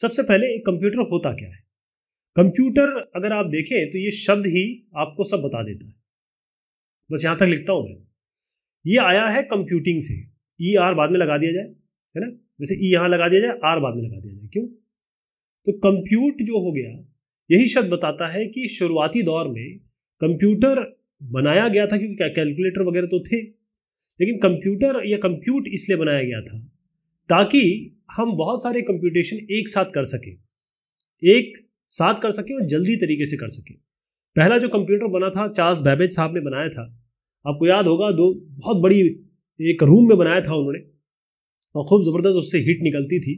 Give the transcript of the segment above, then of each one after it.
सबसे पहले एक कंप्यूटर होता क्या है कंप्यूटर अगर आप देखें तो ये शब्द ही आपको सब बता देता है बस यहां तक लिखता हूं मैं ये आया है कंप्यूटिंग से ई e, आर बाद में लगा दिया जाए है ना जैसे ई e यहां लगा दिया जाए आर बाद में लगा दिया जाए क्यों तो कंप्यूट जो हो गया यही शब्द बताता है कि शुरुआती दौर में कंप्यूटर बनाया गया था क्योंकि कैलकुलेटर वगैरह तो थे लेकिन कंप्यूटर या कंप्यूट इसलिए बनाया गया था ताकि हम बहुत सारे कंप्यूटेशन एक साथ कर सकें एक साथ कर सकें और जल्दी तरीके से कर सकें पहला जो कंप्यूटर बना था चार्ल्स बैबेज साहब ने बनाया था आपको याद होगा दो बहुत बड़ी एक रूम में बनाया था उन्होंने और खूब ज़बरदस्त उससे हीट निकलती थी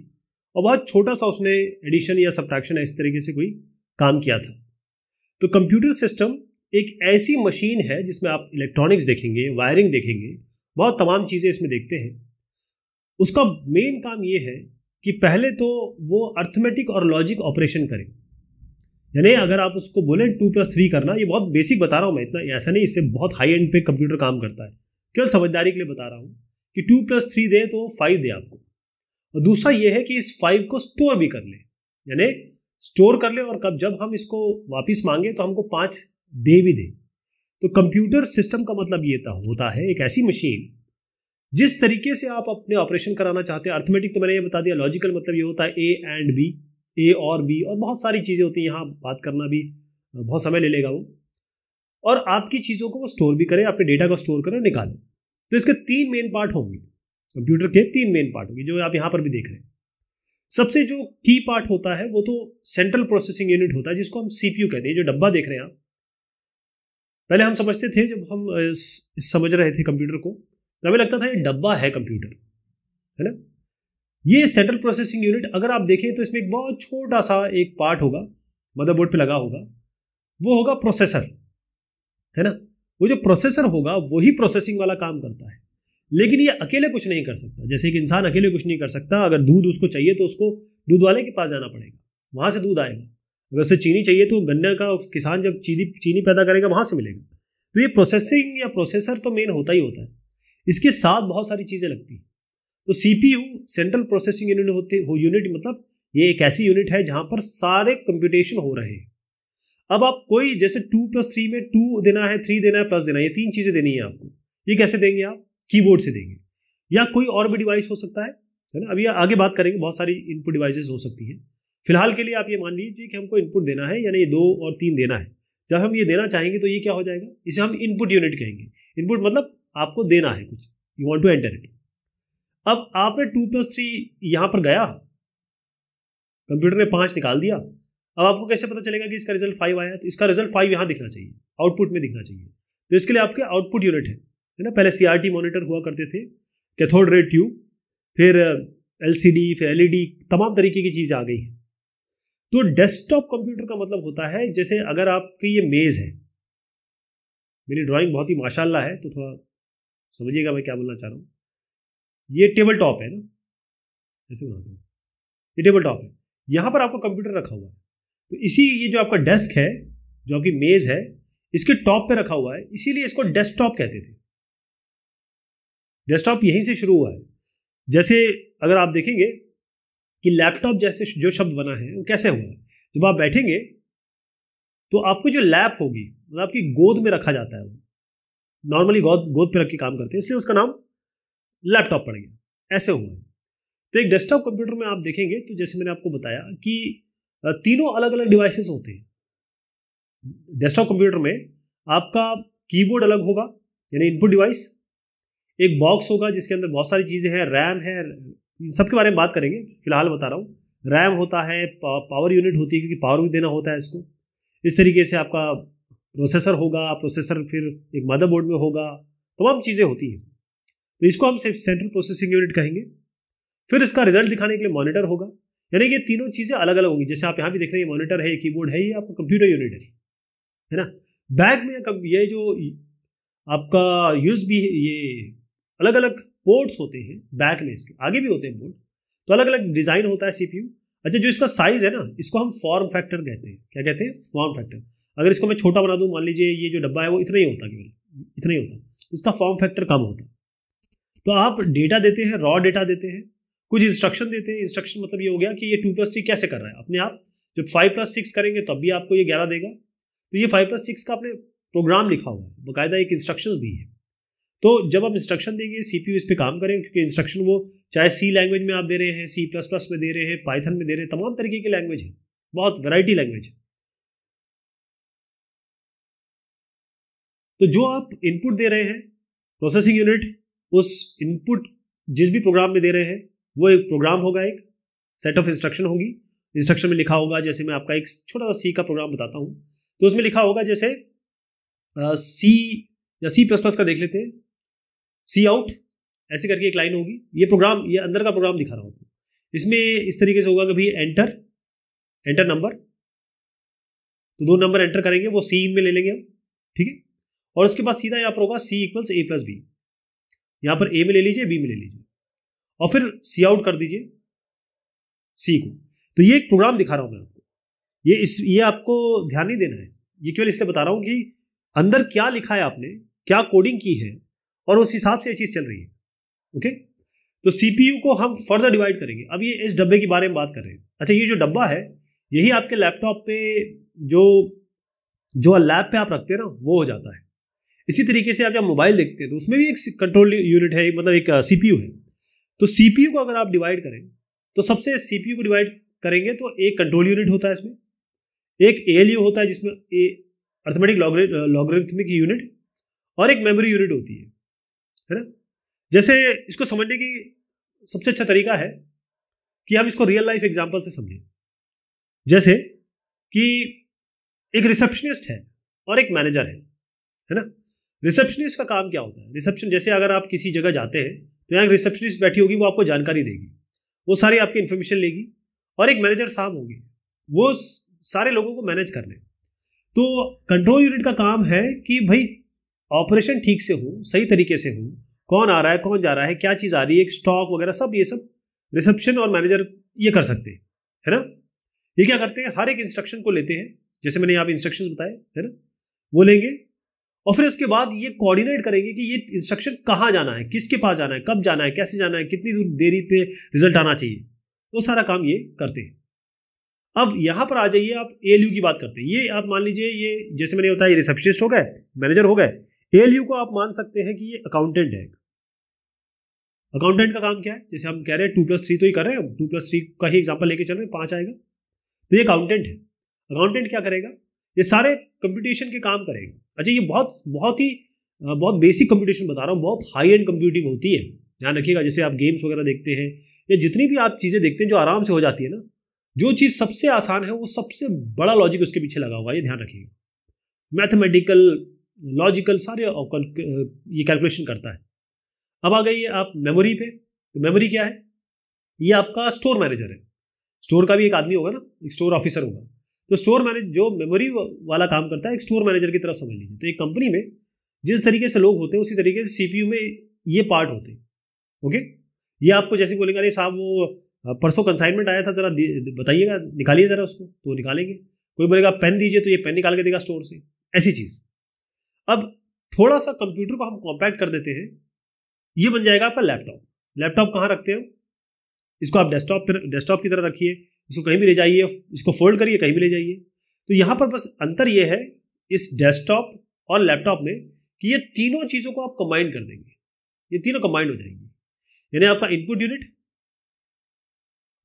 और बहुत छोटा सा उसने एडिशन या सब्ट्रैक्शन इस तरीके से कोई काम किया था तो कंप्यूटर सिस्टम एक ऐसी मशीन है जिसमें आप इलेक्ट्रॉनिक्स देखेंगे वायरिंग देखेंगे बहुत तमाम चीज़ें इसमें देखते हैं उसका मेन काम यह है कि पहले तो वो अर्थमेटिक और लॉजिक ऑपरेशन करे यानी अगर आप उसको बोले टू प्लस थ्री करना ये बहुत बेसिक बता रहा हूँ मैं इतना ऐसा नहीं इससे बहुत हाई एंड पे कंप्यूटर काम करता है केवल समझदारी के लिए बता रहा हूँ कि टू प्लस थ्री दे तो फाइव दे आपको और दूसरा ये है कि इस फाइव को स्टोर भी कर ले यानी स्टोर कर ले और कब जब हम इसको वापस मांगे तो हमको पाँच दे भी दे तो कंप्यूटर सिस्टम का मतलब ये होता है एक ऐसी मशीन जिस तरीके से आप अपने ऑपरेशन कराना चाहते हैं अर्थमेटिक तो मैंने ये बता दिया लॉजिकल मतलब ये होता है ए एंड बी ए और बी और बहुत सारी चीज़ें होती हैं यहाँ बात करना भी बहुत समय ले लेगा वो और आपकी चीज़ों को वो स्टोर भी करें अपने डेटा को स्टोर करें और निकालें तो इसके तीन मेन पार्ट होंगे कंप्यूटर के तीन मेन पार्ट होंगे जो आप यहाँ पर भी देख रहे हैं सबसे जो की पार्ट होता है वो तो सेंट्रल प्रोसेसिंग यूनिट होता है जिसको हम सीपीयू कहते हैं जो डब्बा देख रहे हैं आप पहले हम समझते थे जब हम समझ रहे थे कंप्यूटर को तो हमें लगता था ये डब्बा है कंप्यूटर है ना ये सेंट्रल प्रोसेसिंग यूनिट अगर आप देखें तो इसमें एक बहुत छोटा सा एक पार्ट होगा मदरबोर्ड पे लगा होगा वो होगा प्रोसेसर है ना वो जो प्रोसेसर होगा वही प्रोसेसिंग वाला काम करता है लेकिन ये अकेले कुछ नहीं कर सकता जैसे एक इंसान अकेले कुछ नहीं कर सकता अगर दूध उसको चाहिए तो उसको दूध वाले के पास जाना पड़ेगा वहाँ से दूध आएगा अगर उसे चीनी चाहिए तो गन्ना का किसान जब चीनी चीनी पैदा करेगा वहाँ से मिलेगा तो ये प्रोसेसिंग या प्रोसेसर तो मेन होता ही होता है इसके साथ बहुत सारी चीज़ें लगती हैं तो C P U central processing unit होते हो यूनिट मतलब ये एक ऐसी यूनिट है जहाँ पर सारे कंप्यूटेशन हो रहे हैं अब आप कोई जैसे टू प्लस थ्री में टू देना है थ्री देना है प्लस देना है ये तीन चीज़ें देनी है आपको ये कैसे देंगे आप कीबोर्ड से देंगे या कोई और भी डिवाइस हो सकता है है ना अभी आगे बात करेंगे बहुत सारी इनपुट डिवाइसेस हो सकती हैं फिलहाल के लिए आप ये मान लीजिए कि हमको इनपुट देना है यानी दो और तीन देना है जब हम ये देना चाहेंगे तो ये क्या हो जाएगा इसे हम इनपुट यूनिट कहेंगे इनपुट मतलब आपको देना है कुछ you want to enter it अब आपने टू प्लस थ्री यहां पर गया कंप्यूटर ने पांच निकाल दिया अब आपको कैसे पता चलेगा कि इसका रिजल्ट फाइव आया तो इसका रिजल्ट फाइव यहां दिखना चाहिए आउटपुट में दिखना चाहिए तो इसके लिए आपके आउटपुट यूनिट है है ना पहले सी मॉनिटर हुआ करते थे कैथोड रे ट्यूब फिर एल uh, फिर एलईडी e तमाम तरीके की चीज़ें आ गई हैं तो डेस्कटॉप कंप्यूटर का मतलब होता है जैसे अगर आपकी ये मेज़ है मेरी ड्राइंग बहुत ही माशाला है तो थोड़ा समझिएगा मैं क्या बोलना चाह रहा हूँ ये टेबल टॉप है ना ऐसे बनाता हूँ ये टेबल टॉप है यहाँ पर आपका कंप्यूटर रखा हुआ है तो इसी ये जो आपका डेस्क है जो आपकी मेज़ है इसके टॉप पे रखा हुआ है इसीलिए इसको डेस्कटॉप कहते थे डेस्कटॉप यहीं से शुरू हुआ है जैसे अगर आप देखेंगे कि लैपटॉप जैसे जो शब्द बना है वो कैसे हुआ है जब आप बैठेंगे तो आपकी जो लैप होगी मतलब आपकी गोद में रखा जाता है वो नॉर्मली गोद गोद पर रख के काम करते हैं इसलिए उसका नाम लैपटॉप पड़ गया ऐसे हुए तो एक डेस्कटॉप कंप्यूटर में आप देखेंगे तो जैसे मैंने आपको बताया कि तीनों अलग अलग डिवाइसेस होते हैं डेस्कटॉप कंप्यूटर में आपका कीबोर्ड अलग होगा यानी इनपुट डिवाइस एक बॉक्स होगा जिसके अंदर बहुत सारी चीज़ें हैं रैम है इन सब के बारे में बात करेंगे फिलहाल बता रहा हूँ रैम होता है पावर यूनिट होती है क्योंकि पावर भी देना होता है इसको इस तरीके से आपका प्रोसेसर होगा प्रोसेसर फिर एक मदरबोर्ड में होगा तमाम चीज़ें होती हैं इसमें तो इसको हम सिर्फ सेंट्रल प्रोसेसिंग यूनिट कहेंगे फिर इसका रिजल्ट दिखाने के लिए मॉनिटर होगा यानी कि तीनों चीज़ें अलग अलग होंगी जैसे आप यहाँ भी देख रहे हैं मॉनिटर है कीबोर्ड है ये आपका कंप्यूटर यूनिट है है ना बैग में ये जो आपका यूज भी ये अलग अलग पोर्ट्स होते हैं बैक में इसके आगे भी होते हैं पोर्ट तो अलग अलग डिज़ाइन होता है सीपीयू अच्छा जो इसका साइज है ना इसको हम फॉर्म फैक्टर कहते हैं क्या कहते हैं फॉर्म फैक्टर अगर इसको मैं छोटा बना दूँ मान लीजिए ये जो डब्बा है वो इतना ही होता केवल इतना ही होता इसका फॉर्म फैक्टर कम होता तो आप डेटा देते हैं रॉ डेटा देते हैं कुछ इंस्ट्रक्शन देते हैं इंस्ट्रक्शन मतलब ये हो गया कि ये टू प्लस थ्री कैसे कर रहा है अपने आप जब फाइव प्लस सिक्स करेंगे तब भी आपको ये ग्यारह देगा तो ये फाइव प्लस सिक्स का आपने प्रोग्राम लिखा हुआ है बाकायदा एक इंस्ट्रक्शन दी है तो जब आप इंस्ट्रक्शन देंगे सी पी यू इस पर काम करें क्योंकि इंस्ट्रक्शन वो चाहे सी लैंग्वेज में आप दे रहे हैं सी प्लस प्लस में दे रहे हैं पाइथन में दे रहे हैं तमाम तरीके की लैंग्वेज है बहुत वैरायटी लैंग्वेज है तो जो आप इनपुट दे रहे हैं प्रोसेसिंग यूनिट उस इनपुट जिस भी प्रोग्राम में दे रहे हैं वो एक प्रोग्राम होगा एक सेट ऑफ इंस्ट्रक्शन होगी इंस्ट्रक्शन में लिखा होगा जैसे मैं आपका एक छोटा सा सी का प्रोग्राम बताता हूँ तो उसमें लिखा होगा जैसे सी या सी प्लस प्लस का देख लेते हैं सी आउट ऐसे करके एक लाइन होगी ये प्रोग्राम ये अंदर का प्रोग्राम दिखा रहा हूँ इसमें इस तरीके से होगा कि भाई एंटर एंटर नंबर तो दो नंबर एंटर करेंगे वो सी इन में ले लेंगे हम ठीक है और उसके बाद सीधा यहाँ पर होगा C equals A plus B यहाँ पर ए में ले लीजिए बी में ले लीजिए और फिर सी आउट कर दीजिए सी को तो ये एक प्रोग्राम दिखा रहा हूँ मैं आपको ये इस ये आपको ध्यान नहीं देना है ये केवल इसलिए बता रहा हूँ कि अंदर क्या लिखा है आपने क्या कोडिंग की है और उस हिसाब से ये चीज़ चल रही है ओके तो सीपीयू को हम फर्दर डिवाइड करेंगे अब ये इस डब्बे के बारे में बात कर रहे हैं अच्छा ये जो डब्बा है यही आपके लैपटॉप पे जो जो लैब पे आप रखते हैं ना वो हो जाता है इसी तरीके से आप जब मोबाइल देखते हैं तो उसमें भी एक कंट्रोल यूनिट है मतलब एक सीपीयू है तो सीपीयू को अगर आप डिवाइड करें तो सबसे सीपीयू को डिवाइड करेंगे तो एक कंट्रोल यूनिट होता है इसमें एक एएलयू होता है जिसमें ए अर्थमेटिक लॉगरिथमिक यूनिट और एक मेमोरी यूनिट होती है है ना जैसे इसको समझने की सबसे अच्छा तरीका है कि हम इसको रियल लाइफ एग्जाम्पल से समझें जैसे कि एक रिसेप्शनिस्ट है और एक मैनेजर है है ना रिसेप्शनिस्ट का काम क्या होता है रिसेप्शन जैसे अगर आप किसी जगह जाते हैं तो यहाँ रिसेप्शनिस्ट बैठी होगी वो आपको जानकारी देगी वो सारी आपकी इन्फॉर्मेशन लेगी और एक मैनेजर साहब होंगे वो सारे लोगों को मैनेज कर लें तो कंट्रोल यूनिट का काम है कि भाई ऑपरेशन ठीक से हो सही तरीके से हो कौन आ रहा है कौन जा रहा है क्या चीज़ आ रही है स्टॉक वगैरह सब ये सब रिसेप्शन और मैनेजर ये कर सकते हैं है ना ये क्या करते हैं हर एक इंस्ट्रक्शन को लेते हैं जैसे मैंने यहाँ पे इंस्ट्रक्शन बताए है ना वो लेंगे और फिर उसके बाद ये कोऑर्डिनेट करेंगे कि ये इंस्ट्रक्शन कहाँ जाना है किसके पास जाना है कब जाना है कैसे जाना है कितनी दूर देरी पे रिजल्ट आना चाहिए तो सारा काम ये करते हैं अब यहाँ पर आ जाइए आप ए की बात करते हैं ये आप मान लीजिए ये जैसे मैंने बताया रिसेप्शनिस्ट हो गए मैनेजर हो गए ए को आप मान सकते हैं कि ये अकाउंटेंट है अकाउंटेंट का काम क्या है जैसे हम कह रहे हैं टू प्लस थ्री तो ही कर रहे हैं टू प्लस थ्री का ही एग्जाम्पल लेके चल रहे हैं पाँच आएगा तो ये अकाउंटेंट है अकाउंटेंट क्या करेगा ये सारे कंप्यूटेशन के काम करेगा अच्छा ये बहुत बहुत ही बहुत बेसिक कंप्यूटेशन बता रहा हूँ बहुत हाई एंड कंप्यूटिंग होती है ध्यान रखिएगा जैसे आप गेम्स वगैरह देखते हैं या जितनी भी आप चीज़ें देखते हैं जो आराम से हो जाती है ना जो चीज़ सबसे आसान है वो सबसे बड़ा लॉजिक उसके पीछे लगा हुआ है ये ध्यान रखिएगा मैथमेटिकल लॉजिकल सारे ये कैलकुलेशन करता है अब आ गई है आप मेमोरी पे तो मेमोरी क्या है ये आपका स्टोर मैनेजर है स्टोर का भी एक आदमी होगा ना एक स्टोर ऑफिसर होगा तो स्टोर मैनेज जो मेमोरी वाला काम करता है एक स्टोर मैनेजर की तरफ समझ लीजिए तो एक कंपनी में जिस तरीके से लोग होते हैं उसी तरीके से सीपीयू में ये पार्ट होते हैं ओके ये आपको जैसे बोलेगा अरे साहब वो परसों कंसाइनमेंट आया था ज़रा बताइएगा निकालिए ज़रा उसको तो वो निकालेंगे कोई बोलेगा पेन दीजिए तो ये पेन निकाल के देगा स्टोर से ऐसी चीज़ अब थोड़ा सा कंप्यूटर को हम कॉम्पैक्ट कर देते हैं ये बन जाएगा आपका लैपटॉप लैपटॉप कहाँ रखते हो इसको आप डेस्कटॉप पर डेस्कटॉप की तरह रखिए इसको कहीं भी ले जाइए इसको फोल्ड करिए कहीं भी ले जाइए तो यहाँ पर बस अंतर यह है इस डेस्कटॉप और लैपटॉप में कि ये तीनों चीज़ों को आप कंबाइन कर देंगे ये तीनों कंबाइंड हो जाएंगी यानी आपका इनपुट यूनिट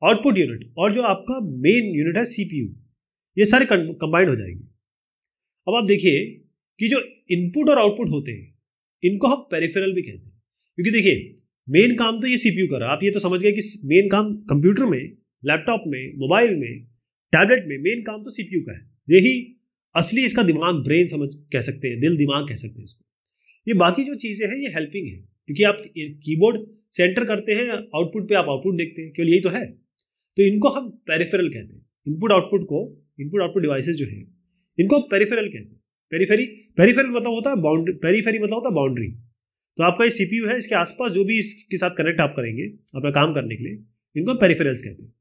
आउटपुट यूनिट और जो आपका मेन यूनिट है सीपीयू ये सारे कंबाइंड हो जाएंगे अब आप देखिए कि जो इनपुट और आउटपुट होते हैं इनको हम पेरिफेरल भी कहते हैं क्योंकि देखिए मेन काम तो ये सीपीयू कर रहा आप ये तो समझ गए कि मेन काम कंप्यूटर में लैपटॉप में मोबाइल में टैबलेट में मेन काम तो सीपीयू का है यही असली इसका दिमाग ब्रेन समझ कह सकते हैं दिल दिमाग कह सकते हैं इसको ये बाकी जो चीज़ें हैं ये हेल्पिंग है क्योंकि आप कीबोर्ड सेंटर करते हैं आउटपुट पे आप आउटपुट देखते हैं केवल यही तो है तो इनको हम पेरिफेरल कहते हैं इनपुट आउटपुट को इनपुट आउटपुट डिवाइसेस जो है इनको हम पेरीफेरल कहते हैं पेरीफेरी पेरीफेरल मतलब होता है बाउंड्री पेरीफेरी मतलब होता है बाउंड्री तो आपका ये सीपीयू है इसके आसपास जो भी इसके साथ कनेक्ट आप करेंगे अपना काम करने के लिए इनको हम पेरीफेरल्स कहते हैं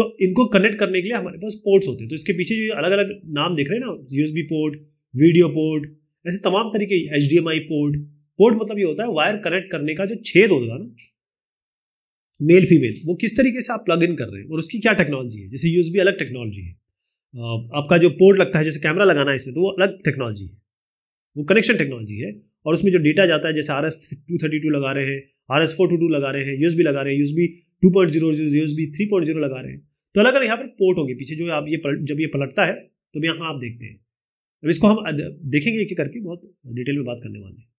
तो इनको कनेक्ट करने के लिए हमारे पास पोर्ट्स होते हैं तो इसके पीछे जो अलग अलग नाम देख रहे हैं ना यूएसबी पोर्ट वीडियो पोर्ट ऐसे तमाम तरीके एच पोर्ट पोर्ट मतलब ये होता है वायर कनेक्ट करने का जो छेद होता है ना मेल फीमेल वो किस तरीके से आप प्लग इन कर रहे हैं और उसकी क्या टेक्नोलॉजी है जैसे यूज भी अलग टेक्नोलॉजी है आपका जो पोर्ट लगता है जैसे कैमरा लगाना है इसमें तो वो अलग टेक्नोलॉजी है वो कनेक्शन टेक्नोलॉजी है और उसमें जो डेटा जाता है जैसे R S two thirty two लगा रहे हैं R S four two two लगा रहे हैं यूज लगा रहे हैं U S B two point zero U S भी थ्री पॉइंट जीरो लगा रहे हैं तो अलग अलग यहाँ पर पोर्ट होंगे पीछे जो आप ये पल, जब ये पलटता है तो यहाँ आप देखते हैं अब इसको हम देखेंगे एक एक करके बहुत डिटेल में बात करने वाले हैं